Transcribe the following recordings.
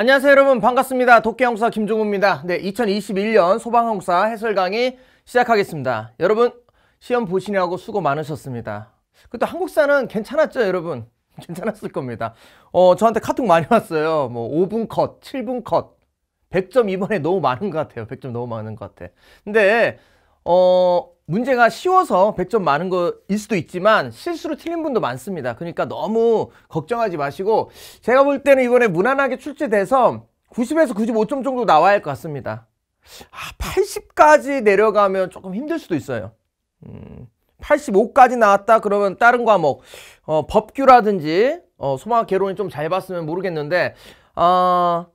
안녕하세요 여러분 반갑습니다 도깨형사 김종우입니다 네 2021년 소방형사 해설 강의 시작하겠습니다 여러분 시험 보시느라고 수고 많으셨습니다 그래도 한국사는 괜찮았죠 여러분 괜찮았을 겁니다 어 저한테 카톡 많이 왔어요 뭐 5분 컷 7분 컷 100점 이번에 너무 많은 것 같아요 100점 너무 많은 것 같아 근데 어 문제가 쉬워서 100점 많은 거일 수도 있지만 실수로 틀린 분도 많습니다. 그러니까 너무 걱정하지 마시고 제가 볼 때는 이번에 무난하게 출제돼서 90에서 95점 정도 나와야 할 것 같습니다. 아, 80까지 내려가면 조금 힘들 수도 있어요. 음, 85까지 나왔다 그러면 다른 과목 어, 법규라든지 어, 소망 개론이 좀 잘 봤으면 모르겠는데 어,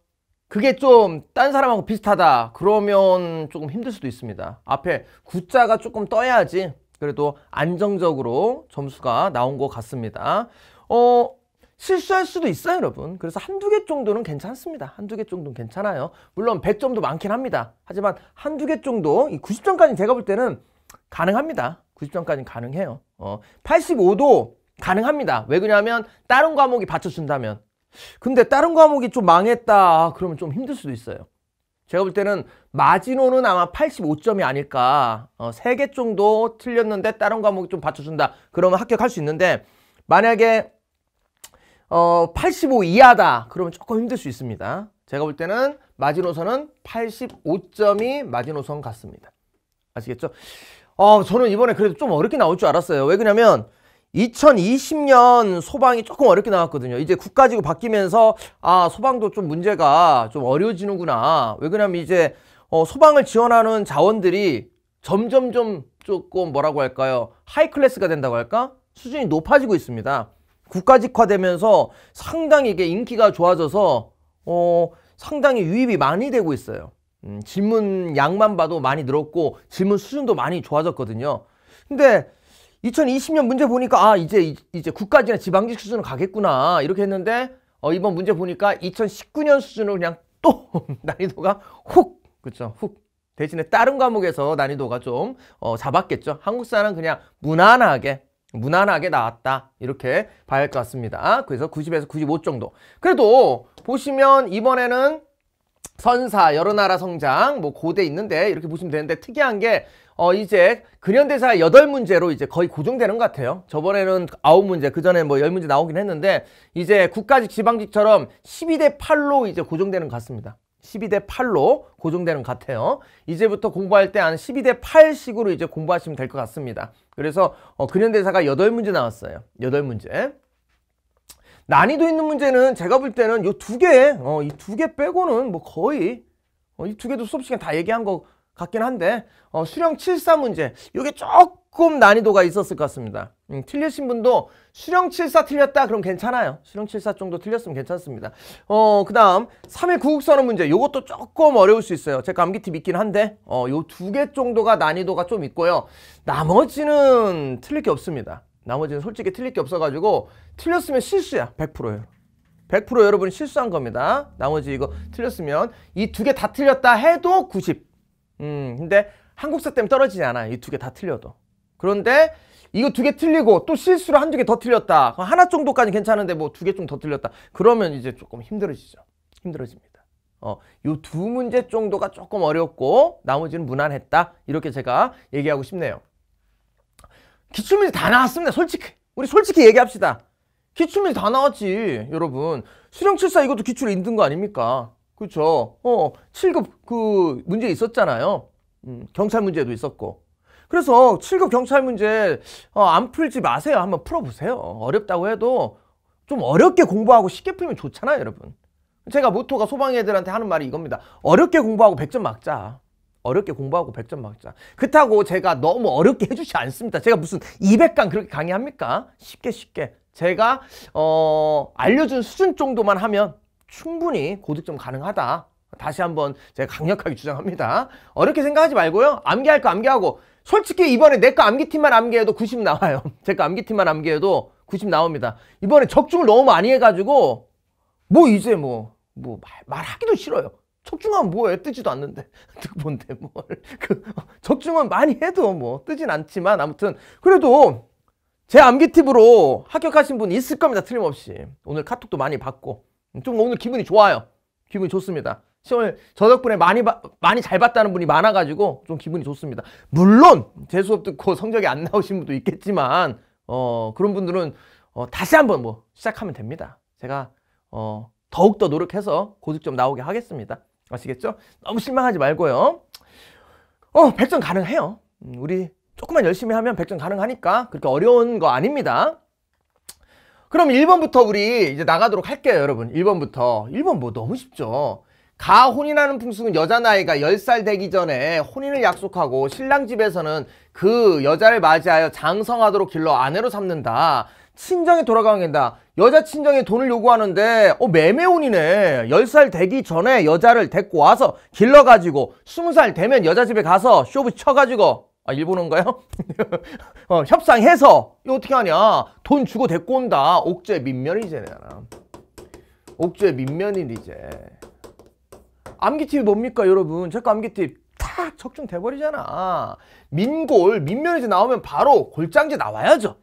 그게 좀 딴 사람하고 비슷하다 그러면 조금 힘들 수도 있습니다 앞에 구자가 조금 떠야지 그래도 안정적으로 점수가 나온 것 같습니다 어 실수할 수도 있어요 여러분 그래서 한두 개 정도는 괜찮습니다 한두 개 정도는 괜찮아요 물론 100점도 많긴 합니다 하지만 한두 개 정도 이 90점까지 제가 볼 때는 가능합니다 90점까지 는 가능해요 어, 85도 가능합니다 왜 그러냐면 다른 과목이 받쳐준다면 근데 다른 과목이 좀 망했다 아, 그러면 좀 힘들 수도 있어요. 제가 볼 때는 마지노는 아마 85점이 아닐까 어, 3개 정도 틀렸는데 다른 과목이 좀 받쳐준다 그러면 합격할 수 있는데 만약에 어, 85 이하다 그러면 조금 힘들 수 있습니다. 제가 볼 때는 마지노선은 85점이 마지노선 같습니다. 아시겠죠? 어, 저는 이번에 그래도 좀 어렵게 나올 줄 알았어요. 왜 그러냐면 2020년 소방이 조금 어렵게 나왔거든요. 이제 국가지구 바뀌면서 아 소방도 좀 문제가 좀 어려워지는구나. 왜 그러냐면 이제 어, 소방을 지원하는 자원들이 점점점 조금 뭐라고 할까요? 하이 클래스가 된다고 할까? 수준이 높아지고 있습니다. 국가직화되면서 상당히 이게 인기가 좋아져서 어, 상당히 유입이 많이 되고 있어요. 음, 질문 양만 봐도 많이 늘었고 질문 수준도 많이 좋아졌거든요. 근데 2020년 문제 보니까 아 이제 이제 국가지나 지방직 수준으로 가겠구나 이렇게 했는데 어, 이번 문제 보니까 2019년 수준으로 그냥 또 난이도가 훅그렇죠훅 대신에 다른 과목에서 난이도가 좀 어, 잡았겠죠 한국사는 그냥 무난하게 무난하게 나왔다 이렇게 봐야 할 것 같습니다 그래서 90에서 95 정도 그래도 보시면 이번에는 선사 여러 나라 성장 뭐 고대 있는데 이렇게 보시면 되는데 특이한 게어 이제 근현대사 여덟 문제로 이제 거의 고정되는 것 같아요. 저번에는 9 문제, 그 전에 뭐0 문제 나오긴 했는데 이제 국가직 지방직처럼 12대 8로 이제 고정되는 것 같습니다. 12대 8로 고정되는 것 같아요. 이제부터 공부할 때 한 12대 8식으로 이제 공부하시면 될 것 같습니다. 그래서 어, 근현대사가 8 문제 나왔어요. 8 문제 난이도 있는 문제는 제가 볼 때는 요 두 개, 어, 이 두 개 빼고는 뭐 거의 어, 이 두 개도 수업 시간 다 얘기한 거 같긴 한데 어, 수령 74 문제 이게 조금 난이도가 있었을 것 같습니다. 음, 틀리신 분도 수령 74 틀렸다 그럼 괜찮아요. 수령 74 정도 틀렸으면 괜찮습니다. 어, 그 다음 3일 구국선언 문제 이것도 조금 어려울 수 있어요. 제 감기팁 있긴 한데 어, 요 두 개 정도가 난이도가 좀 있고요. 나머지는 틀릴 게 없습니다. 나머지는 솔직히 틀릴 게 없어가지고 틀렸으면 실수야 100%예요. 100% 여러분이 실수한 겁니다. 나머지 이거 틀렸으면 이 두 개 다 틀렸다 해도 90. 음, 근데 한국사 때문에 떨어지지 않아. 요이 두 개 다 틀려도. 그런데 이거 두 개 틀리고 또 실수로 한 두 개 더 틀렸다. 하나 정도까지 괜찮은데 뭐 두 개 좀 더 틀렸다. 그러면 이제 조금 힘들어지죠. 힘들어집니다. 어, 요 두 문제 정도가 조금 어렵고 나머지는 무난했다. 이렇게 제가 얘기하고 싶네요. 기출문제 다 나왔습니다. 솔직히. 우리 솔직히 얘기합시다. 기출문제 다 나왔지, 여러분. 수령 7사 이것도 기출 인는거 아닙니까? 그렇죠. 어, 7급 그 문제 있었잖아요. 음, 경찰 문제도 있었고. 그래서 7급 경찰 문제 어, 안 풀지 마세요. 한번 풀어보세요. 어렵다고 해도 좀 어렵게 공부하고 쉽게 풀면 좋잖아요, 여러분. 제가 모토가 소방 애들한테 하는 말이 이겁니다. 어렵게 공부하고 100점 막자. 어렵게 공부하고 100점 막자. 그렇다고 제가 너무 어렵게 해주지 않습니다. 제가 무슨 200강 그렇게 강의합니까? 쉽게 쉽게. 제가 어, 알려준 수준 정도만 하면 충분히 고득점 가능하다. 다시 한번 제가 강력하게 주장합니다. 어렵게 생각하지 말고요. 암기할 거 암기하고 솔직히 이번에 내 거 암기팀만 암기해도 90 나와요. 제 거 암기팀만 암기해도 90 나옵니다. 이번에 적중을 너무 많이 해가지고 뭐 이제 뭐, 뭐 말, 하기도 싫어요. 적중하면 뭐예요 뜨지도 않는데 뭔데 뭘 그, 적중은 많이 해도 뭐 뜨진 않지만 아무튼 그래도 제 암기팁으로 합격하신 분 있을 겁니다 틀림없이 오늘 카톡도 많이 받고 좀 오늘 기분이 좋아요. 기분이 좋습니다. 시험을 저 덕분에 많이 바, 많이 잘 봤다는 분이 많아가지고 좀 기분이 좋습니다. 물론 재 수업 듣고 성적이 안 나오신 분도 있겠지만 어, 그런 분들은 어, 다시 한번 뭐 시작하면 됩니다. 제가 어, 더욱 더 노력해서 고득점 나오게 하겠습니다. 아시겠죠? 너무 실망하지 말고요. 어, 백0점 가능해요. 음, 우리 조금만 열심히 하면 백0점 가능하니까 그렇게 어려운 거 아닙니다. 그럼 1번부터 우리 이제 나가도록 할게요 여러분 1번부터 1번 뭐 너무 쉽죠 가혼인하는 풍습은 여자 나이가 10살 되기 전에 혼인을 약속하고 신랑 집에서는 그 여자를 맞이하여 장성하도록 길러 아내로 삼는다 친정에 돌아가게 된다 여자 친정에 돈을 요구하는데 어 매매혼이네 10살 되기 전에 여자를 데리고 와서 길러가지고 20살 되면 여자 집에 가서 쇼부 쳐가지고 아 일본어인가요? 어, 협상해서 이거 어떻게 하냐 돈 주고 데리고 온다 옥죄 민면이제잖 옥죄 민면일이제 암기팁이 뭡니까 여러분 제거 암기팁 탁 적중 돼버리잖아 민골 민면이제 나오면 바로 골장제 나와야죠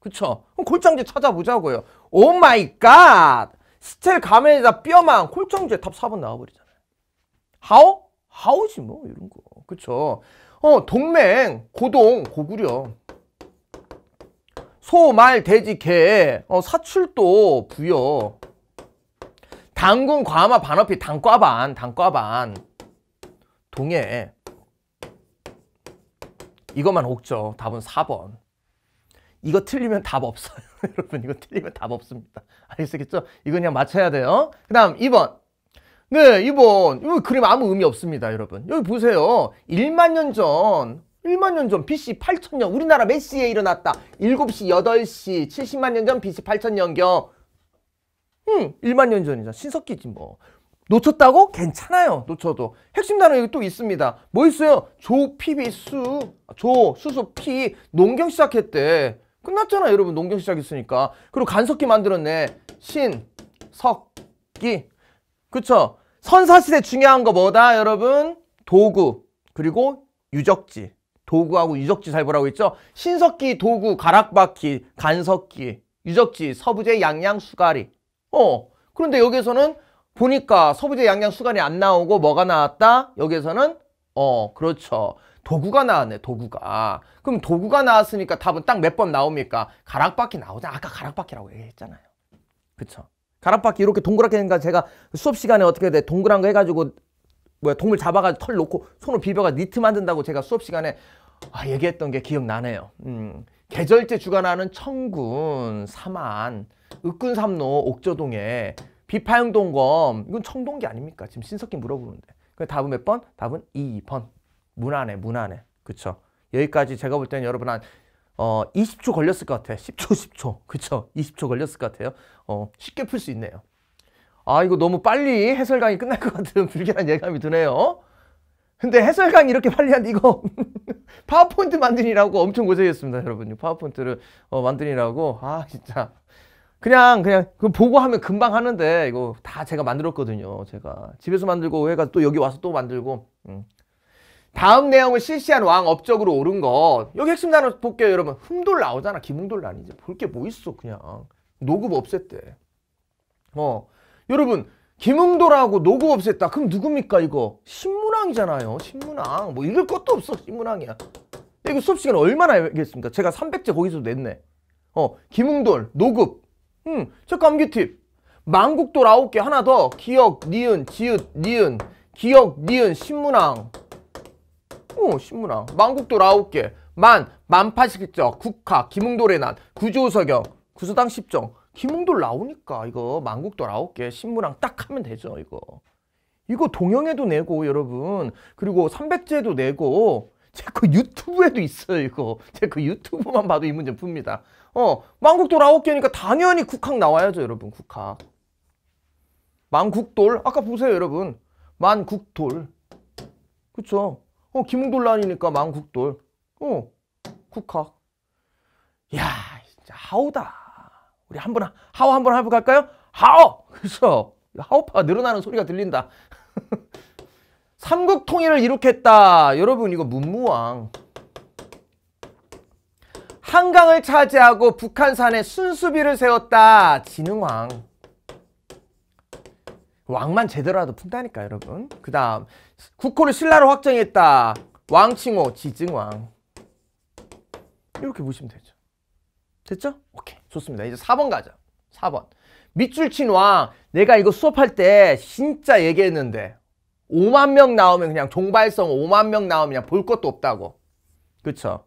그쵸? 그럼 골장제 찾아보자고요 오 마이 갓 스텔 가면에다 뼈만 골장제 탑 4번 나와버리잖아 하오? 하오지 뭐 이런 거 그쵸? 어, 동맹, 고동, 고구려. 소, 말, 돼지, 개, 어, 사출도, 부여. 당군, 과마, 반어피, 당과반, 당과반. 동해. 이것만 옥죠. 답은 4번. 이거 틀리면 답 없어요. 여러분 이거 틀리면 답 없습니다. 알겠겠죠? 이거 그냥 맞춰야 돼요. 그 다음 2번. 네, 이번 이 그림 아무 의미 없습니다, 여러분. 여기 보세요. 1만 년 전, 1만 년 전 BC 8천년 우리나라 몇 시에 일어났다? 7시, 8시, 70만 년 전 BC 8천년경. 음, 1만 년 전이죠. 신석기지 뭐. 놓쳤다고? 괜찮아요. 놓쳐도. 핵심 단어 여기 또 있습니다. 뭐 있어요? 조, 피비, 수, 조, 수소, 피, 농경 시작했대. 끝났잖아, 여러분. 농경 시작했으니까. 그리고 간석기 만들었네. 신, 석, 기. 그렇죠 선사시대 중요한 거 뭐다 여러분? 도구 그리고 유적지 도구하고 유적지 잘 보라고 했죠? 신석기, 도구, 가락바퀴, 간석기, 유적지, 서부제, 양양, 수가리 어 그런데 여기에서는 보니까 서부제, 양양, 수가리 안 나오고 뭐가 나왔다? 여기에서는 어 그렇죠 도구가 나왔네 도구가 그럼 도구가 나왔으니까 답은 딱 몇 번 나옵니까? 가락바퀴 나오자 아까 가락바퀴라고 얘기했잖아요 그쵸? 가락바퀴 이렇게 동그랗게 된거 제가 수업 시간에 어떻게 돼 동그란 거 해가지고 뭐야 동물 잡아가지고 털 놓고 손으로 비벼가 니트 만든다고 제가 수업 시간에 아, 얘기했던 게 기억나네요. 음, 계절제 주관하는 청군, 삼안, 읍군삼로, 옥저동에 비파형동검 이건 청동기 아닙니까? 지금 신석기 물어보는데 그 답은 몇 번? 답은 2번 문안에 문안에 그쵸? 여기까지 제가 볼 때는 여러분 한 어, 20초 걸렸을 것 같아요. 10초, 10초. 그쵸? 20초 걸렸을 것 같아요. 어, 쉽게 풀 수 있네요. 아, 이거 너무 빨리 해설 강이 끝날 것 같은 불길한 예감이 드네요. 근데 해설 강이 이렇게 빨리 한데 이거 파워포인트 만드느라고 엄청 고생했습니다, 여러분. 파워포인트를 어, 만드느라고. 아, 진짜. 그냥 그냥 그 보고 하면 금방 하는데 이거 다 제가 만들었거든요. 제가 집에서 만들고 해가 또 여기 와서 또 만들고. 음. 다음 내용을 실시한 왕 업적으로 오른 것 여기 핵심 단어 볼게요 여러분 흠돌 나오잖아 기붕돌 아니지 볼게 뭐 있어 그냥 노급 없앴대 어 여러분 김웅도라고 노고 없앴다. 그럼 누굽니까 이거? 신문왕이잖아요. 신문왕. 뭐 읽을 것도 없어. 신문왕이야. 이거 수업 시간 얼마나 알겠습니까? 제가 300제 거기서 냈네. 어, 김웅돌, 노급. 음, 첫 감기팁. 망국돌 9개 하나 더. 기억, 니은, 지읒, 니은. 기억, 니은, 신문왕. 어신문왕 만국도 아홉 개 만, 만파식적, 국화, 김웅돌의 난, 구조석영, 구수당 십정 김웅돌 나오니까 이거 만국도 아홉 개신문왕딱 하면 되죠 이거 이거 동영에도 내고 여러분 그리고 삼백제도 내고 제거 유튜브에도 있어요 이거 제거 유튜브만 봐도 이 문제 풉니다 어 만국돌 아홉 개니까 당연히 국학 나와야죠 여러분 국학 만국돌 아까 보세요 여러분 만국돌 그쵸 어, 김웅돌란이니까 망국돌. 어, 국학. 야, 진짜 하오다. 우리 한번 하오 한번 하고 까요 하오. 그래 하오파가 늘어나는 소리가 들린다. 삼국 통일을 이룩했다. 여러분 이거 문무왕. 한강을 차지하고 북한산에 순수비를 세웠다. 진흥왕. 왕만 제대로라도 푼다니까 여러분 그 다음 국호를 신라로 확정했다 왕칭호 지증왕 이렇게 보시면 되죠 됐죠? 오케이 좋습니다 이제 4번 가자 4번 밑줄 친 왕 내가 이거 수업할 때 진짜 얘기했는데 5만 명 나오면 그냥 종발성 5만 명 나오면 그냥 볼 것도 없다고 그쵸?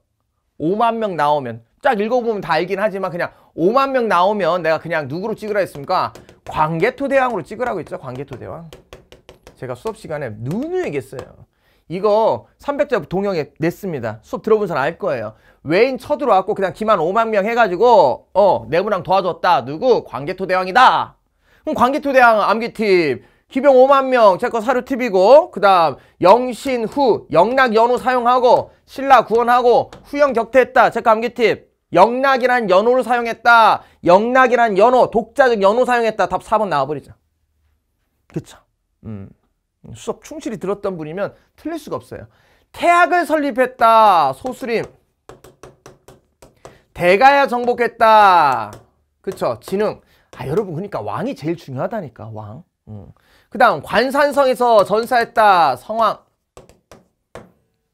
5만 명 나오면 쫙 읽어보면 다 알긴 하지만 그냥 5만 명 나오면 내가 그냥 누구로 찍으라 했습니까? 광개토대왕으로 찍으라고 했죠. 광개토대왕. 제가 수업 시간에 누누 얘기했어요. 이거 300자 동영에 냈습니다. 수업 들어본 사람 알 거예요. 외인 쳐들어왔고 그냥 기만 5만 명 해가지고 어 내부랑 도와줬다. 누구? 광개토대왕이다. 그럼 광개토대왕 암기팁 기병 5만 명 제 거 사료 팁이고 그 다음 영신 후 영락 연후 사용하고 신라 구원하고 후영 격퇴했다. 제거 암기팁 영락이란 연호를 사용했다. 영락이란 연호, 독자적 연호 사용했다. 답 4번 나와버리죠. 그쵸? 음. 수업 충실히 들었던 분이면 틀릴 수가 없어요. 태학을 설립했다. 소수림. 대가야 정복했다. 그쵸? 지능. 아, 여러분, 그러니까 왕이 제일 중요하다니까, 왕. 음. 그 다음, 관산성에서 전사했다. 성왕.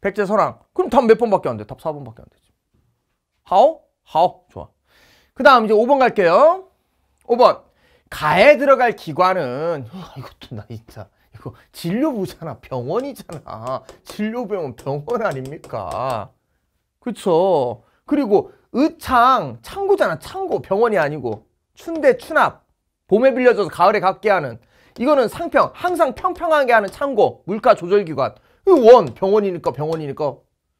백제설왕. 그럼 답 몇 번밖에 안 돼? 답 4번밖에 안 되지. 하오? 하오 좋아. 그 다음 이제 5번 갈게요. 5번 가에 들어갈 기관은 이것도 나 진짜 이거 진료부잖아 병원이잖아 진료병원 병원 아닙니까? 그쵸? 그리고 의창 창고잖아 창고 병원이 아니고 춘대 추납 봄에 빌려줘서 가을에 갖게 하는 이거는 상평 항상 평평하게 하는 창고 물가 조절기관 원 병원이니까 병원이니까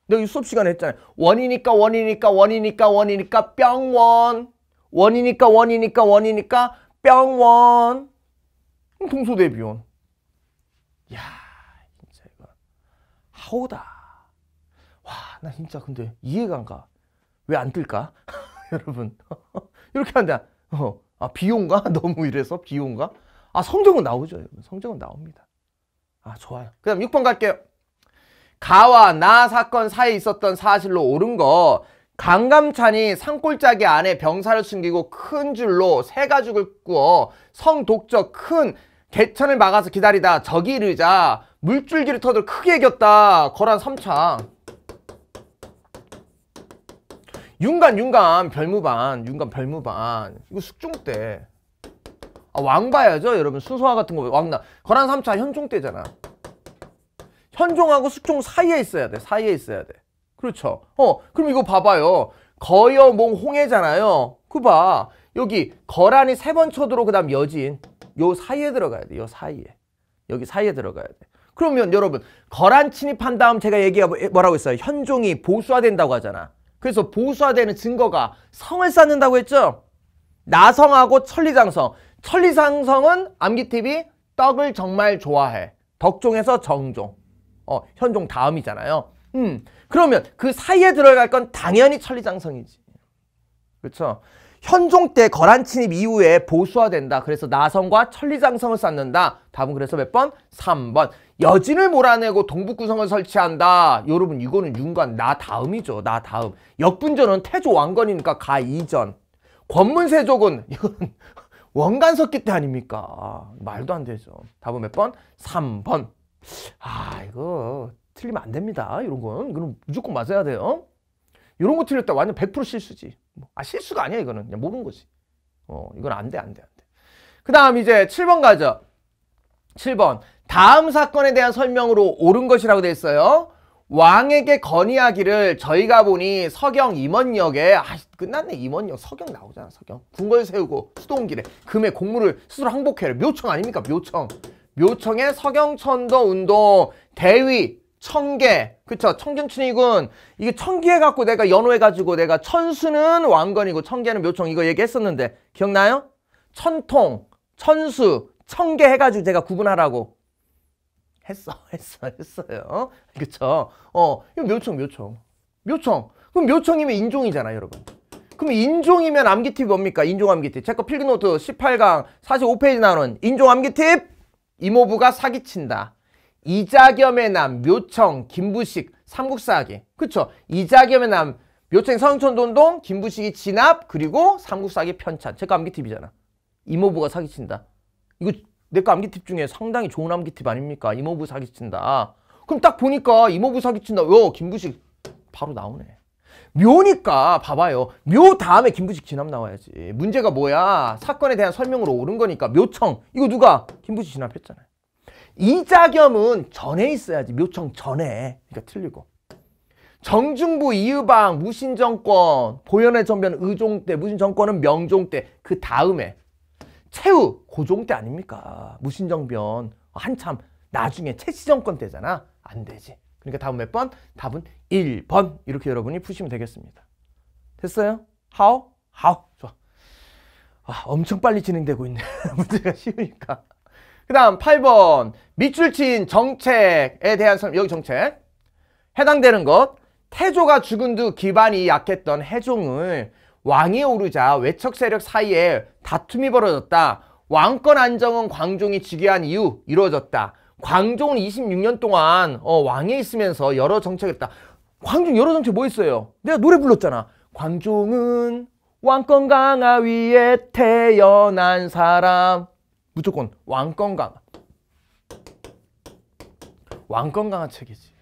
내가 수업 시간에 했잖아요. 원이니까 원이니까 원이니까 원이니까 뿅원 원이니까 원이니까 원이니까 뿅원 동소대 비원 야 진짜 이거 하오다 와나 진짜 근데 이해가 안가왜 안 뜰까 여러분 이렇게 한다 어. 아 비용가 너무 이래서 비용가 아 성적은 나오죠 여러분 성적은 나옵니다 아 좋아요 그 다음 6번 갈게요 가와 나 사건 사이에 있었던 사실로 옳은 거 강감찬이 산골짜기 안에 병사를 숨기고 큰 줄로 새 가죽을 구어 성독적 큰 개천을 막아서 기다리다 적이 이르자 물줄기를 터들 크게 겼다 거란 삼창 윤간 윤간 별무반 윤간 별무반 이거 숙종 때 아, 왕 봐야죠 여러분 순서화 같은 거 왕나 거란 삼차 현종 때잖아 현종하고 숙종 사이에 있어야 돼. 사이에 있어야 돼. 그렇죠. 어, 그럼 이거 봐봐요. 거여 몽 홍해잖아요. 그 봐. 여기 거란이 세 번 쳐들어 그다음 여진. 요 사이에 들어가야 돼. 요 사이에. 여기 사이에 들어가야 돼. 그러면 여러분 거란 침입한 다음 제가 얘기하 뭐라고 했어요? 현종이 보수화된다고 하잖아. 그래서 보수화되는 증거가 성을 쌓는다고 했죠? 나성하고 천리장성. 천리장성은 암기TV 떡을 정말 좋아해. 덕종에서 정종. 어, 현종 다음이잖아요. 음, 그러면 그 사이에 들어갈 건 당연히 천리장성이지. 그렇죠? 현종 때 거란 침입 이후에 보수화된다. 그래서 나성과 천리장성을 쌓는다. 답은 그래서 몇 번? 3번. 여진을 몰아내고 동북구성을 설치한다. 여러분 이거는 윤관 나 다음이죠. 나 다음. 역분전은 태조 왕건이니까 가 이전. 권문세족은 이건 원간석기 때 아닙니까? 아, 말도 안 되죠. 답은 몇 번? 3번. 아 이거 틀리면 안 됩니다. 이런 건 그럼 무조건 맞아야 돼요. 이런 거 틀렸다 완전 100% 실수지. 뭐, 아 실수가 아니야 이거는 그냥 모르는 거지. 어 이건 안 돼 안 돼 안 돼. 그 다음 이제 7번 가죠. 7번 다음 사건에 대한 설명으로 옳은 것이라고 돼 있어요. 왕에게 건의하기를 저희가 보니 서경 임원역에 아 끝났네 임원역 서경 나오잖아 서경 궁궐 세우고 수도원길에 금의 공물을 스스로 항복해라 묘청 아닙니까 묘청 묘청의 서경천도 운동, 대위, 청계, 그쵸? 청경춘이군 이게 청기해갖고 내가 연호해가지고 내가 천수는 왕건이고 청계는 묘청 이거 얘기했었는데 기억나요? 천통, 천수, 청계 해가지고 제가 구분하라고 했어, 했어, 했어요. 그쵸? 어, 이거 묘청, 묘청. 묘청. 그럼 묘청이면 인종이잖아, 여러분. 그럼 인종이면 암기팁이 뭡니까? 인종 암기팁. 제크 필기노트 18강 45페이지 나오는 인종 암기팁 이모부가 사기친다. 이자겸의 남 묘청 김부식 삼국사기 그쵸 이자겸의 남 묘청 서흥 돈동 김부식이 진압 그리고 삼국사기 편찬 제거 암기팁이잖아 이모부가 사기친다 이거 내 거 암기팁 중에 상당히 좋은 암기팁 아닙니까 이모부 사기친다 그럼 딱 보니까 이모부 사기친다 요 어, 김부식 바로 나오네 묘니까 봐봐요. 묘 다음에 김부식 진압 나와야지. 문제가 뭐야? 사건에 대한 설명으로 오른 거니까 묘청. 이거 누가? 김부식 진압했잖아요. 이자겸은 전에 있어야지. 묘청 전에. 그러니까 틀리고. 정중부 이유방 무신정권 보현의 전변 의종 때 무신정권은 명종 때 그 다음에 최후 고종 때 아닙니까 무신정변 한참 나중에 최씨 정권 때잖아 안 되지 그러니까 답은 몇 번? 답은 1번 이렇게 여러분이 푸시면 되겠습니다. 됐어요? how? how? 좋아. 아, 엄청 빨리 진행되고 있네. 문제가 쉬우니까. 그 다음 8번 밑줄 친 정책에 대한 설명 여기 정책 해당되는 것 태조가 죽은 후 기반이 약했던 해종을 왕이 오르자 외척 세력 사이에 다툼이 벌어졌다 왕권 안정은 광종이 즉위한 이후 이루어졌다 광종은 26년 동안 어, 왕에 있으면서 여러 정책을 했다. 광종 여러 정책 뭐 있어요? 내가 노래 불렀잖아. 광종은 왕권 강하 위에 태어난 사람. 무조건 왕권 강하. 왕권 강하 책이지.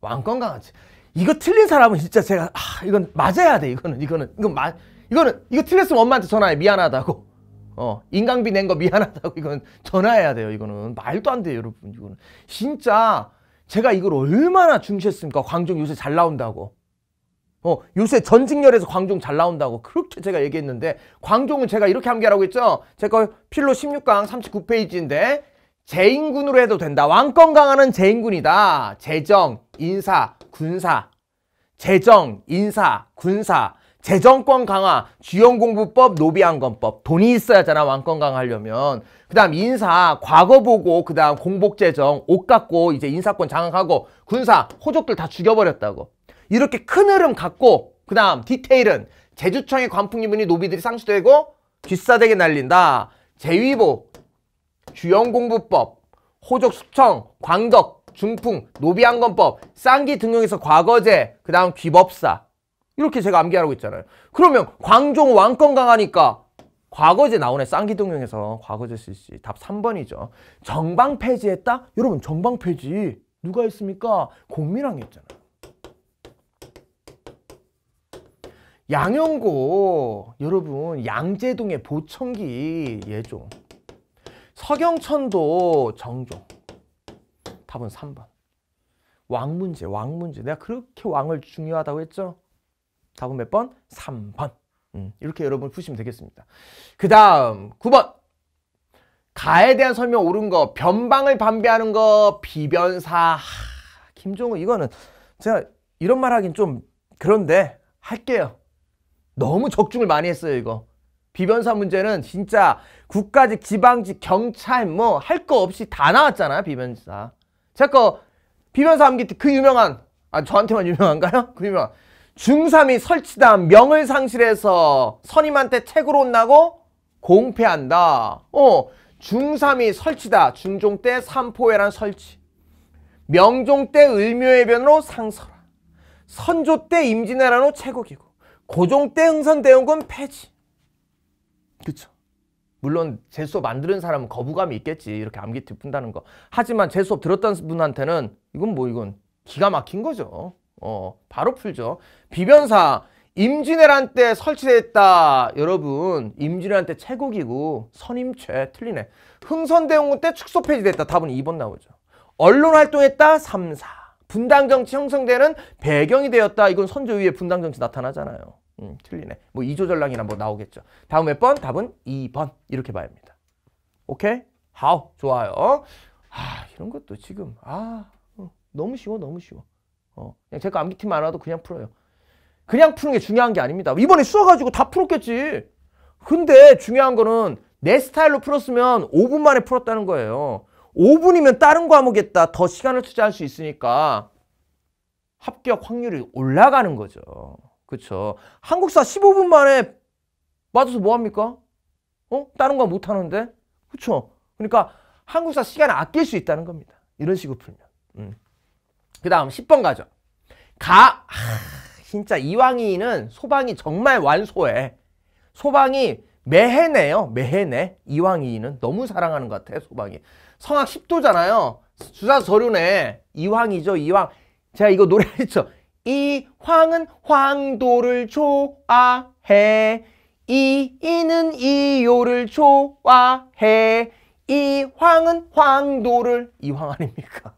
왕권 강하 책. 이거 틀린 사람은 진짜 제가 아, 이건 맞아야 돼. 이거는 이거는 이건 마, 이거는 이거 틀렸으면 엄마한테 전화해. 미안하다고. 어, 인강비 낸 거 미안하다고 이건 전화해야 돼요. 이거는 말도 안 돼요, 여러분. 이거는 진짜 제가 이걸 얼마나 중시했습니까? 광종 요새 잘 나온다고. 어, 요새 전직렬에서 광종 잘 나온다고 그렇게 제가 얘기했는데 광종은 제가 이렇게 함께하라고 했죠. 제가 필로 16강 39페이지인데 재인군으로 해도 된다. 왕권 강화는 재인군이다. 재정, 인사, 군사. 재정, 인사, 군사. 재정권 강화, 주연공부법 노비안건법. 돈이 있어야잖아, 왕권 강화하려면. 그 다음 인사, 과거 보고, 그 다음 공복재정, 옷 갖고, 이제 인사권 장악하고, 군사, 호족들 다 죽여버렸다고. 이렇게 큰 흐름 갖고, 그 다음 디테일은 제주청의 관풍이문이 노비들이 상수되고, 뒷사되게 날린다. 제위보, 주연공부법 호족수청, 광덕, 중풍, 노비안건법, 쌍기 등용에서 과거제, 그 다음 귀법사. 이렇게 제가 암기하라고 했잖아요. 그러면 광종 왕권 강하니까 과거제 나오네. 쌍기동형에서 과거제 실시. 답 3번이죠. 정방 폐지했다? 여러분 정방 폐지 누가 했습니까? 공민왕이 했잖아요. 양영고 여러분 양재동의 보청기 예종 서경천도 정종 답은 3번 왕문제 왕문제 내가 그렇게 왕을 중요하다고 했죠 답은 몇 번? 3번. 음, 이렇게 여러분 푸시면 되겠습니다. 그 다음 9번. 가에 대한 설명 옳은 거, 변방을 반비하는 거, 비변사. 하, 김종우 이거는 제가 이런 말 하긴 좀 그런데 할게요. 너무 적중을 많이 했어요 이거. 비변사 문제는 진짜 국가직, 지방직, 경찰 뭐 할 거 없이 다 나왔잖아요 비변사. 제가 거 비변사 암기 때 그 유명한 아 저한테만 유명한가요? 그 유명한 중삼이 설치단 명을 상실해서 선임한테 책으로 혼나고 공패한다. 어, 중삼이 설치다. 중종 때 삼포회란 설치. 명종 때 을묘해변으로 상설화. 선조 때 임진왜란으로 최고기구. 고종 때 흥선대원군 폐지. 그쵸. 물론 제 수업 안 들은 사람은 거부감이 있겠지. 이렇게 암기 뒷푼다는 거. 하지만 제 수업 들었던 분한테는 이건 뭐 이건 기가 막힌 거죠. 어, 바로 풀죠. 비변사 임진왜란 때 설치됐다. 여러분 임진왜란 때 최고기고 선임최 틀리네. 흥선대원군 때 축소 폐지됐다. 답은 2번 나오죠. 언론 활동했다. 3, 4. 분당정치 형성되는 배경이 되었다. 이건 선조위에 분당정치 나타나잖아요. 음, 틀리네. 뭐 이조전랑이나 뭐 나오겠죠. 다음 몇 번? 답은 2번. 이렇게 봐야 합니다. 오케이? 하우. 좋아요. 아, 이런 것도 지금 아, 음, 너무 쉬워. 너무 쉬워. 어, 그냥 제가 암기 팀안 와도 그냥 풀어요. 그냥 푸는 게 중요한 게 아닙니다. 이번에 쉬어가지고 다 풀었겠지. 근데 중요한 거는 내 스타일로 풀었으면 5분 만에 풀었다는 거예요. 5분이면 다른 과목에다 더 시간을 투자할 수 있으니까 합격 확률이 올라가는 거죠. 그렇죠. 한국사 15분 만에 맞아서 뭐 합니까? 어? 다른 거 못 하는데. 그렇죠. 그러니까 한국사 시간을 아낄 수 있다는 겁니다. 이런 식으로 풀면. 음. 그 다음 10번 가죠. 가. 하, 진짜 이왕이는 소방이 정말 완소해. 소방이 매해내요. 매해내. 이왕이는 너무 사랑하는 것 같아. 소방이. 성악 10도잖아요. 주사 서류네. 이왕이죠. 이왕. 제가 이거 노래 했죠. 이 황은 황도를 좋아해. 이 이는 이요를 좋아해. 이 황은 황도를 이 황 아닙니까?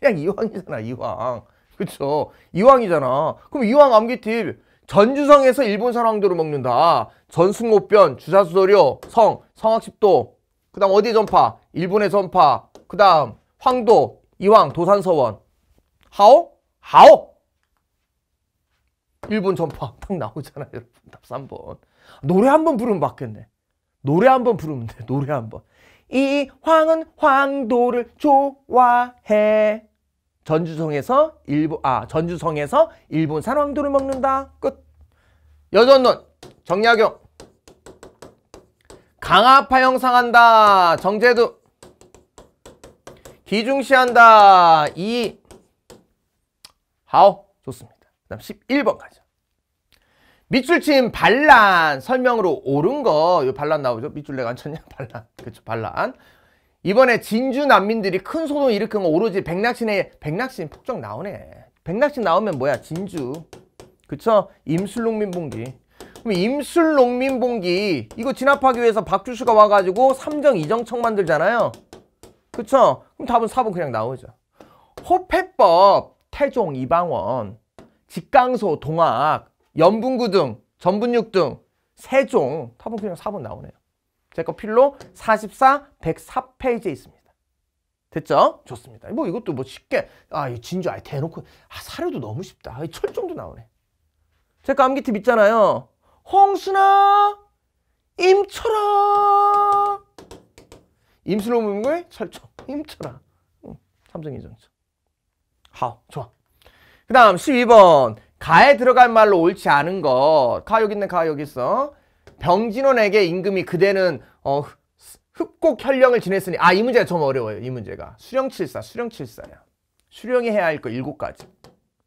그냥 이왕이잖아이왕 그쵸 이왕이잖아 그럼 이왕 암기팁 전주성에서 일본 산황도를 먹는다 전승모변 주사수소료 성 성악십도 그 다음 어디 전파 일본의 전파 그 다음 황도 이왕 도산서원 하오 하오 일본 전파 딱 나오잖아요 여러분 답 3번 노래 한 번 부르면 바뀌겠네 노래 한 번 부르면 돼 노래 한 번 이 황은 황도를 좋아해 전주성에서 일본 아 전주성에서 일본 산왕도를 먹는다. 끝. 여전론 정약용 강압파 형상한다. 정제도 기중시한다. 이 하오 좋습니다. 그다음 11번 가죠. 밑줄친 반란 설명으로 옳은 거요 반란 나오죠? 밑줄 내가 안 쳤냐? 반란 그렇죠 반란 이번에 진주 난민들이 큰 소동 일으킨 건 오로지 백낙신에 백낙신 폭정 나오네. 백낙신 나오면 뭐야? 진주. 그쵸? 임술농민봉기. 그럼 임술농민봉기 이거 진압하기 위해서 박주수가 와가지고 삼정 이정청 만들잖아요. 그쵸? 그럼 답은 4번 그냥 나오죠. 호패법, 태종, 이방원, 직강소, 동학, 연분구 등, 전분육 등, 세종 답은 그냥 4번 나오네요. 제거 필로 44, 104페이지에 있습니다. 됐죠? 좋습니다. 뭐 이것도 뭐 쉽게 아 진주 아예 대놓고 아 사료도 너무 쉽다. 아, 철종도 나오네. 제거 암기팁 있잖아요. 홍순아 임철아 임수로문에 철종 임철아 응, 삼성이전처하우 좋아 그 다음 12번 가에 들어갈 말로 옳지 않은 것가 여기 있네 가 여기 있어 병진원에게 임금이 그대는 어, 흡곡 현령을 지냈으니 아 이 문제가 좀 어려워요 이 문제가 수령칠사 수령칠사야 수령이 해야 할 거 일곱 가지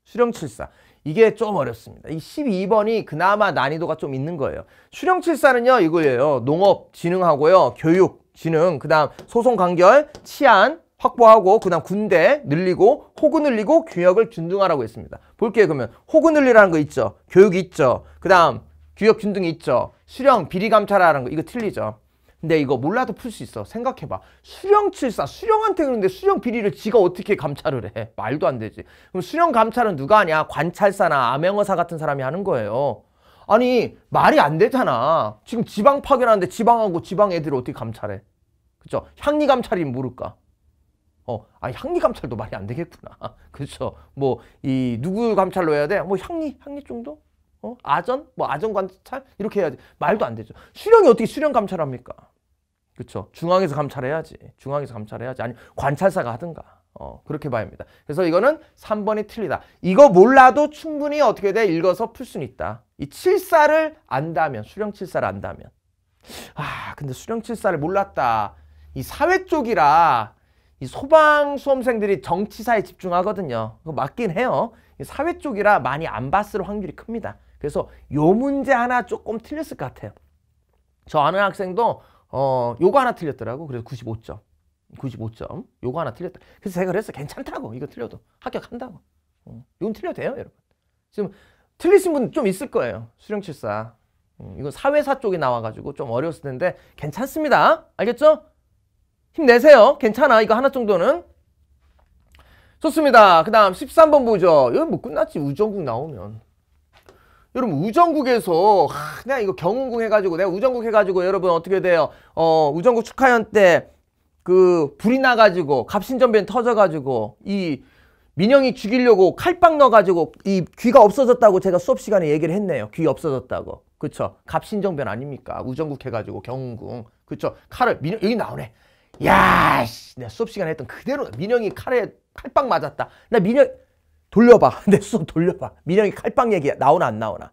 수령칠사 이게 좀 어렵습니다 이 12번이 그나마 난이도가 좀 있는 거예요 수령칠사는요 이거예요 농업 진흥하고요 교육 진흥 그 다음 소송 간결 치안 확보하고 그 다음 군대 늘리고 호구 늘리고 규역을 균등하라고 했습니다 볼게요 그러면 호구 늘리라는 거 있죠 교육이 있죠 그 다음 규역 균등이 있죠 수령 비리 감찰하라는 거 이거 틀리죠. 근데 이거 몰라도 풀 수 있어. 생각해봐. 수령칠사, 수령한테 그러는데 수령 비리를 지가 어떻게 감찰을 해? 말도 안 되지. 그럼 수령 감찰은 누가 하냐? 관찰사나 암행어사 같은 사람이 하는 거예요. 아니 말이 안 되잖아. 지금 지방 파견하는데 지방하고 지방 애들을 어떻게 감찰해? 그쵸? 향리 감찰이 모를까? 어, 아 향리 감찰도 말이 안 되겠구나. 그쵸? 뭐이 누구 감찰로 해야 돼? 뭐 향리, 향리 정도? 어? 아전? 뭐 아전 관찰? 이렇게 해야지. 말도 안 되죠. 수령이 어떻게 수령 감찰합니까? 그렇죠. 중앙에서 감찰해야지. 중앙에서 감찰해야지. 아니 관찰사가 하든가. 어, 그렇게 봐야 합니다. 그래서 이거는 3번이 틀리다. 이거 몰라도 충분히 어떻게 돼? 읽어서 풀 수는 있다. 이 칠사를 안다면, 수령칠사를 안다면. 아, 근데 수령칠사를 몰랐다. 이 사회 쪽이라 이 소방 수험생들이 정치사에 집중하거든요. 그거 맞긴 해요. 이 사회 쪽이라 많이 안 봤을 확률이 큽니다. 그래서 요 문제 하나 조금 틀렸을 것 같아요. 저 아는 학생도 어 요거 하나 틀렸더라고. 그래서 95점. 95점. 요거 하나 틀렸다. 그래서 제가 그랬어. 괜찮다고. 이거 틀려도 합격한다고. 어. 이건 틀려도 돼요, 여러분. 지금 틀리신 분 좀 있을 거예요. 수령칠사. 음, 이건 사회사 쪽에 나와가지고 좀 어려웠을 텐데 괜찮습니다. 알겠죠? 힘내세요. 괜찮아. 이거 하나 정도는. 좋습니다. 그 다음 13번 보죠. 이건 뭐 끝났지. 우정국 나오면. 여러분 우정국에서 하, 내가 이거 경운궁 해가지고 내가 우정국 해가지고 여러분 어떻게 돼요? 어 우정국 축하연 때 그 불이 나가지고 갑신전변 터져가지고 이 민영이 죽이려고 칼빵 넣어가지고 이 귀가 없어졌다고 제가 수업 시간에 얘기를 했네요. 귀 없어졌다고. 그쵸? 갑신정변 아닙니까? 우정국 해가지고 경운궁. 그쵸? 칼을 민영 여기 나오네. 야, 씨, 내가 수업 시간에 했던 그대로 민영이 칼에 칼빵 맞았다. 나 민영 돌려봐. 내 수업 돌려봐. 민영이 칼빵 얘기 나오나 안 나오나.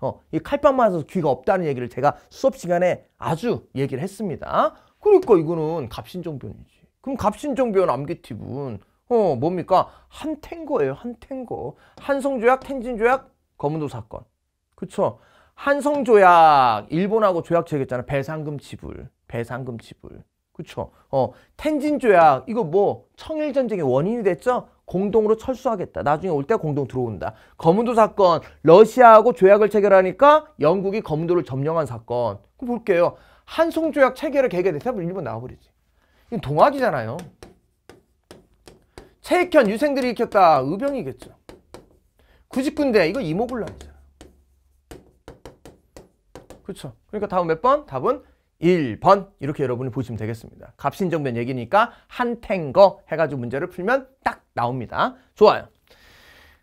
어, 이 칼빵 맞아서 귀가 없다는 얘기를 제가 수업 시간에 아주 얘기를 했습니다. 그러니까 이거는 갑신정변이지. 그럼 갑신정변 암기팁은 어 뭡니까? 한탱거예요. 한탱거. 한성조약, 텐진조약, 검은도 사건. 그렇죠 한성조약, 일본하고 조약 체결했잖아. 배상금 지불. 배상금 지불. 그렇죠 어, 텐진조약, 이거 뭐 청일전쟁의 원인이 됐죠? 공동으로 철수하겠다. 나중에 올 때 공동 들어온다. 거문도 사건, 러시아하고 조약을 체결하니까 영국이 거문도를 점령한 사건. 볼게요. 한송 조약 체결을 개개돼서 일본 나와버리지. 이건 동학이잖아요. 체익현 유생들이 익혔다. 의병이겠죠. 90군대 이거 이모군란이잖아. 그렇죠. 그러니까 다음 몇 번? 답은 1번 이렇게 여러분이 보시면 되겠습니다. 갑신정변 얘기니까 한탱거 해가지고 문제를 풀면 딱 나옵니다. 좋아요.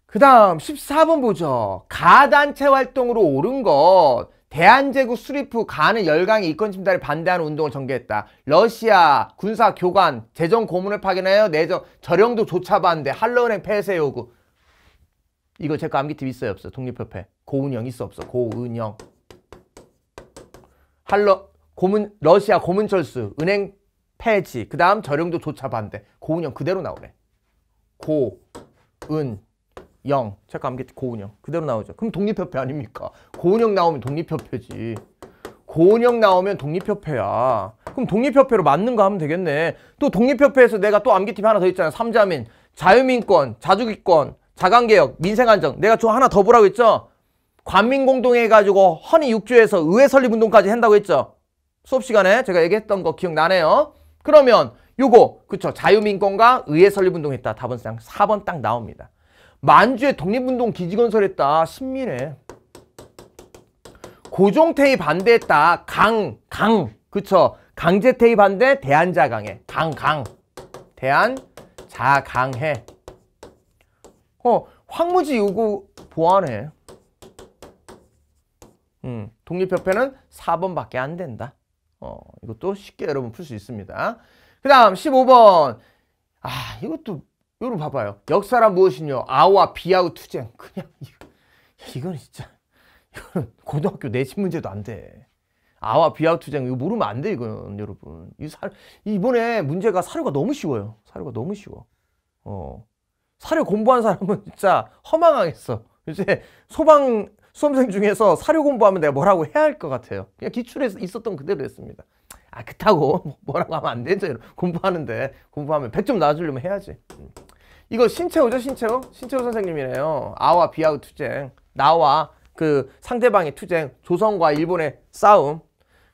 그 다음 14번 보죠. 가단체 활동으로 오른 것. 대한제국 수립 후 가는 열강이 이권 침탈에 반대하는 운동을 전개했다. 러시아 군사 교관 재정 고문을 파견하여 내정 저령도 조차 반대 할로은행 폐쇄 요구. 이거 제거 암기팁 있어요 없어? 독립협회 고은영 있어 없어? 고은영. 할로 고문 러시아 고문철수 은행 폐지 그 다음 저령도 조차 반대 고운영 그대로 나오래 고은영 잠깐 암기 고운영 그대로 나오죠 그럼 독립협회 아닙니까 고운영 나오면 독립협회지 고운영 나오면 독립협회야 그럼 독립협회로 맞는 거 하면 되겠네 또 독립협회에서 내가 또 암기팁 하나 더 있잖아 삼자민 자유민권 자주기권 자강개혁 민생안정 내가 저 하나 더 보라고 했죠 관민공동회 해 가지고 허니 육조에서 의회 설립운동까지 한다고 했죠 수업 시간에 제가 얘기했던 거 기억나네요. 그러면 요거 그쵸 자유민권과 의회 설립운동했다. 답은 쌍 4번 딱 나옵니다. 만주에 독립운동 기지 건설했다. 신민해. 고종태의 반대했다. 강, 강. 그쵸. 강제태의 반대, 대한자강해. 강, 강. 대한자강해. 어, 황무지 요구 보완해. 음, 독립협회는 4번밖에 안 된다. 어, 이것도 쉽게 여러분 풀 수 있습니다. 그 다음 15번 아 이것도 요런 봐봐요. 역사란 무엇이뇨? 아와 비하우 투쟁. 그냥 이거, 이건 진짜 고등학교 내신 문제도 안 돼. 아와 비하우 투쟁 이거 모르면 안 돼 이건 여러분. 이 사, 이번에 문제가 사료가 너무 쉬워요. 사료가 너무 쉬워. 어 사료 공부한 사람은 진짜 허망하겠어. 이제 소방 수험생 중에서 사료 공부하면 내가 뭐라고 해야 할 것 같아요. 그냥 기출에 있었던 그대로 했습니다. 아 그렇다고 뭐라고 하면 안 되죠. 공부하는데 공부하면 100점 나와주려면 해야지. 음. 이거 신채호죠 신채호? 신채호 선생님이네요. 아와 비하우 투쟁. 나와 그 상대방의 투쟁. 조선과 일본의 싸움.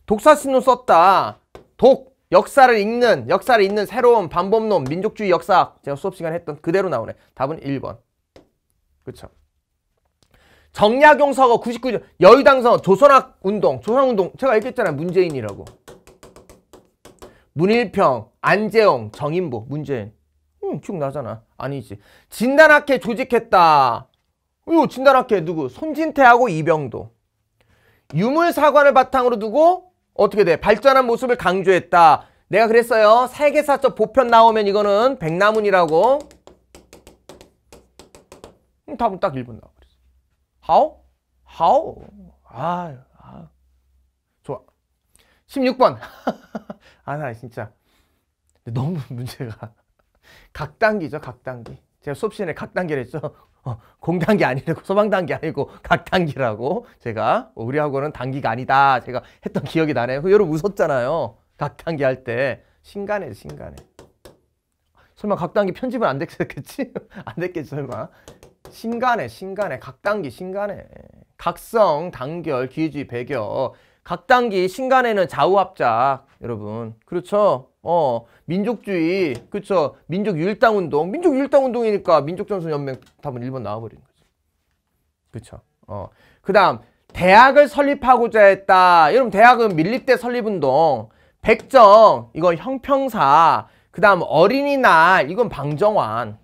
독사신호 썼다. 독. 역사를 읽는, 역사를 읽는 새로운 반법론, 민족주의 역사. 제가 수업 시간에 했던 그대로 나오네. 답은 1번. 그렇죠. 정약용 서거 99년 여의당서 조선학 운동 조선 운동 제가 얘기했잖아요 문재인이라고 문일평 안재홍 정인보 문재인 응 음, 기억나잖아 아니지 진단학회 조직했다 이 진단학회 누구 손진태하고 이병도 유물사관을 바탕으로 두고 어떻게 돼 발전한 모습을 강조했다 내가 그랬어요 세계사적 보편 나오면 이거는 백남문이라고 응, 음, 답은 딱 1분 나와 how? how? 아, 아. 좋아. 16번. 아, 나 진짜. 너무 문제가. 각단기죠, 각단기. 제가 수업 시간에 각단계를 했죠. 어, 공단계 아니고 소방단계 아니고 각단기라고 제가 우리 학원은 단기가 아니다 제가 했던 기억이 나네요 여러분 웃었잖아요 각단기 할때 신간해 신간해 설마 각단기 편집은 안 됐겠지? 안 됐겠지 설마 신간에 신간에 각단기 신간에 각성, 단결, 기지, 배겨 각단기 신간에는 좌우합작 여러분 그렇죠 어 민족주의 그렇죠 민족 유일당 운동 민족 유일당 운동이니까 민족전선 연맹 답은 1번 나와버리는 거죠 그렇죠 어그 다음 대학을 설립하고자 했다 여러분 대학은 밀립대 설립운동 백정 이건 형평사 그 다음 어린이날 이건 방정환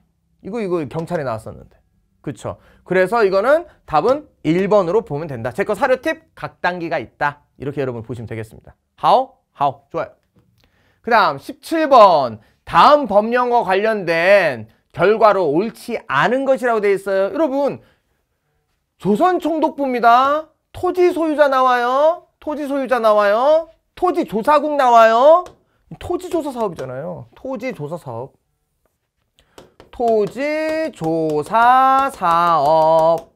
이거 이거 경찰에 나왔었는데 그쵸. 그래서 이거는 답은 1번으로 보면 된다. 제 거 사료 팁, 각단계가 있다. 이렇게 여러분 보시면 되겠습니다. how? how. 좋아요. 그 다음 17번. 다음 법령과 관련된 결과로 옳지 않은 것이라고 되어 있어요. 여러분, 조선 총독부입니다. 토지 소유자 나와요. 토지 소유자 나와요. 토지 조사국 나와요. 토지 조사 사업이잖아요. 토지 조사 사업. 토지 조사 사업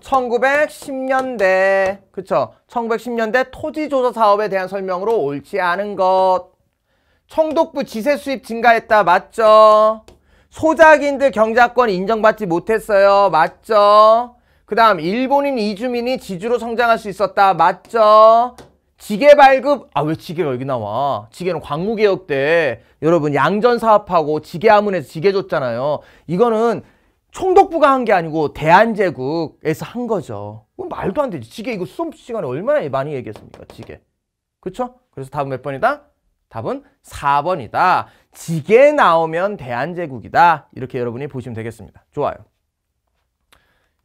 1910년대 그쵸 1910년대 토지 조사 사업에 대한 설명으로 옳지 않은 것 청독부 지세 수입 증가했다 맞죠 소작인들 경제권 인정받지 못했어요 맞죠 그 다음 일본인 이주민이 지주로 성장할 수 있었다 맞죠 지게 발급 아 왜 지게가 여기 나와 지게는 광무개혁 때 여러분 양전 사업하고 지게 하문에서 지게 줬잖아요 이거는 총독부가 한 게 아니고 대한제국에서 한 거죠 뭐 말도 안 되지 지게 이거 수업 시간에 얼마나 많이 얘기했습니까 지게 그렇죠 그래서 답은 몇 번이다 답은 4번이다 지게 나오면 대한제국이다 이렇게 여러분이 보시면 되겠습니다 좋아요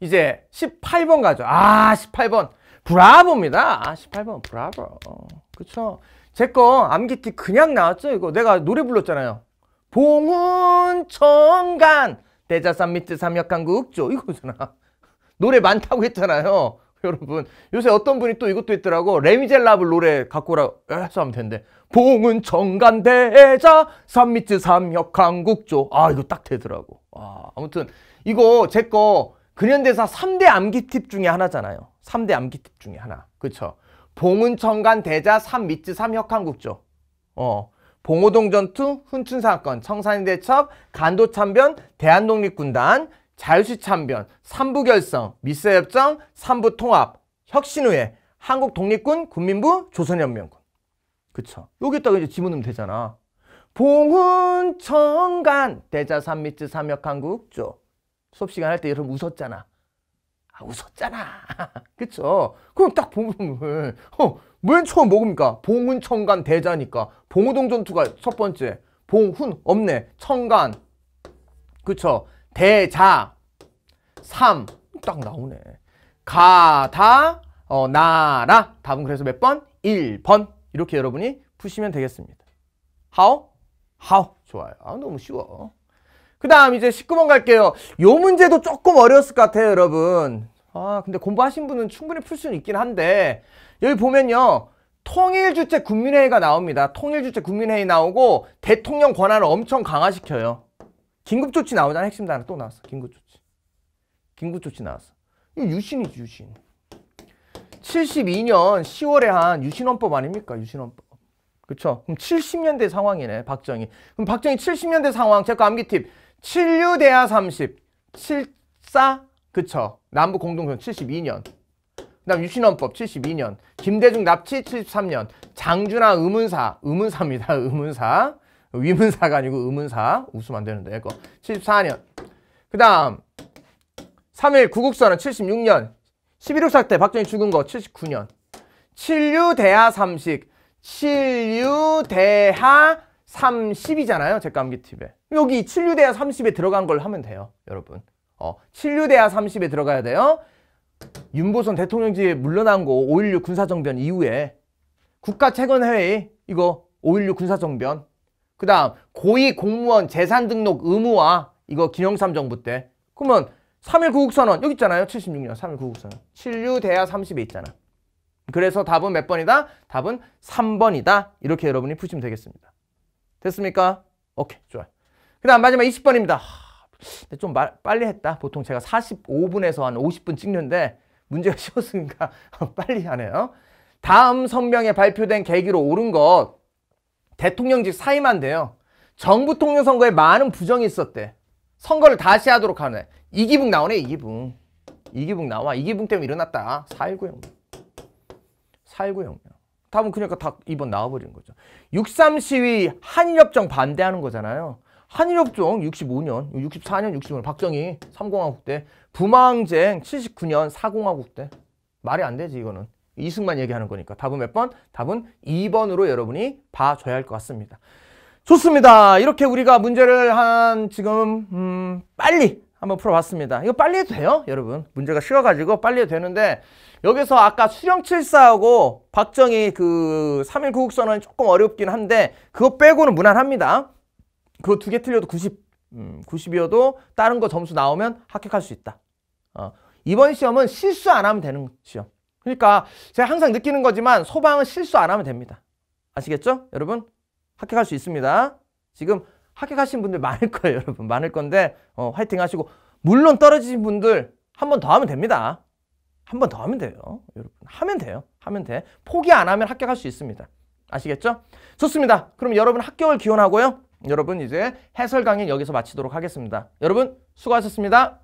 이제 18번 가죠 아 18번 브라보입니다. 18번 아, 브라보. 어, 그쵸? 제거 암기티 그냥 나왔죠? 이거 내가 노래 불렀잖아요. 봉운 청간 대자산 밑에 삼역한 국조 그 이거잖아. 노래 많다고 했잖아요. 여러분 요새 어떤 분이 또 이것도 있더라고 레미젤라블 노래 갖고 오라 해서 하면 되는 봉은 청간대자 삼미츠 삼역한국조 그 아 이거 딱 되더라고 아, 아무튼 이거 제 거 근현대사 3대 암기팁 중에 하나잖아요 3대 암기특 중에 하나. 그쵸? 봉은 청간 대자 삼미츠 삼혁한국조. 어. 봉오동 전투, 훈춘 사건, 청산인 대첩, 간도 참변, 대한독립군단, 자유시 참변, 삼부 결성, 미세협정, 삼부 통합, 혁신후에 한국 독립군, 국민부, 조선연명군. 그쵸? 여기다가 이제 지문 넣으면 되잖아. 봉훈 청간 대자 삼미츠 삼혁한국조. 수업 시간 할 때 여러분 웃었잖아. 아, 웃었잖아. 그쵸? 그럼 딱 보면, 어, 맨 처음 먹으니까 봉은 청간 대자니까 봉우동 전투가 첫 번째 봉훈 없네 청간 그쵸 대자 삼딱 나오네 가다 어, 나라 답은 그래서 몇 번? 1번 이렇게 여러분이 푸시면 되겠습니다 하오? 하오 좋아요 아, 너무 쉬워 그 다음 이제 19번 갈게요. 요 문제도 조금 어려웠을 것 같아요, 여러분. 아, 근데 공부하신 분은 충분히 풀 수는 있긴 한데 여기 보면요. 통일주체 국민회의가 나옵니다. 통일주체 국민회의 나오고 대통령 권한을 엄청 강화시켜요. 긴급조치 나오잖아. 핵심 단어 또 나왔어. 긴급조치. 긴급조치 나왔어. 유신이지, 유신. 72년 10월에 한 유신헌법 아닙니까? 유신헌법. 그쵸? 그럼 70년대 상황이네, 박정희. 그럼 박정희 70년대 상황, 제가 그 암기팁. 칠류대하 30, 74 그쵸 남북 공동선 72년 그다음 유신헌법 72년 김대중 납치 73년 장준하 의문사 의문사입니다 의문사 위문사가 아니고 의문사 웃으면 안 되는데 이거 74년 그 다음 3일 구국선은 76년 11.6 사태 박정희 죽은 거 79년 칠류대하 30, 칠류대하 30이잖아요. 제감기 팁에. 여기 7류대야 30에 들어간 걸 하면 돼요. 여러분. 어, 7류대야 30에 들어가야 돼요. 윤보선 대통령직에 물러난 거 5.16 군사정변 이후에 국가채권회의 이거 5.16 군사정변 그 다음 고위 공무원 재산 등록 의무화 이거 김영삼 정부 때 그러면 3.1구국선언 여기 있잖아요 76년 3.1구국선언 7류대야 30에 있잖아 그래서 답은 몇 번이다? 답은 3번이다 이렇게 여러분이 푸시면 되겠습니다 됐습니까? 오케이, 좋아요. 그 다음 마지막 20번입니다. 근좀 말, 빨리 했다. 보통 제가 45분에서 한 50분 찍는데 문제가 쉬웠으니까 빨리 하네요. 다음 선명에 발표된 계기로 옳은 것 대통령직 사임한데요. 정부 통령 선거에 많은 부정이 있었대. 선거를 다시 하도록 하네. 이기붕 나오네, 이기붕. 이기붕 나와. 이기붕 때문에 일어났다. 4.19 혁명. 4.19 혁명. 답은 그러니까 다 2번 나와버리는 거죠. 63 시위 한일협정 반대하는 거잖아요. 한일협정 65년, 64년, 65년 박정희 3공화국 때부망쟁 79년 4공화국 때 말이 안 되지 이거는. 이승만 얘기하는 거니까 답은 몇 번? 답은 2번으로 여러분이 봐줘야 할 것 같습니다. 좋습니다. 이렇게 우리가 문제를 한 지금 음, 빨리 한번 풀어봤습니다. 이거 빨리 해도 돼요, 여러분. 문제가 쉬워가지고 빨리 해도 되는데 여기서 아까 수령7사하고 박정희 그3.1 구국선언이 조금 어렵긴 한데 그거 빼고는 무난합니다. 그거 두 개 틀려도 90, 음, 90이어도 다른 거 점수 나오면 합격할 수 있다. 어, 이번 시험은 실수 안 하면 되는 시험. 그러니까 제가 항상 느끼는 거지만 소방은 실수 안 하면 됩니다. 아시겠죠? 여러분 합격할 수 있습니다. 지금 합격하신 분들 많을 거예요, 여러분. 많을 건데 어, 화이팅 하시고 물론 떨어지신 분들 한 번 더 하면 됩니다. 한 번 더 하면 돼요, 여러분. 하면 돼요. 하면 돼. 포기 안 하면 합격할 수 있습니다. 아시겠죠? 좋습니다. 그럼 여러분 합격을 기원하고요. 여러분 이제 해설 강의 여기서 마치도록 하겠습니다. 여러분 수고하셨습니다.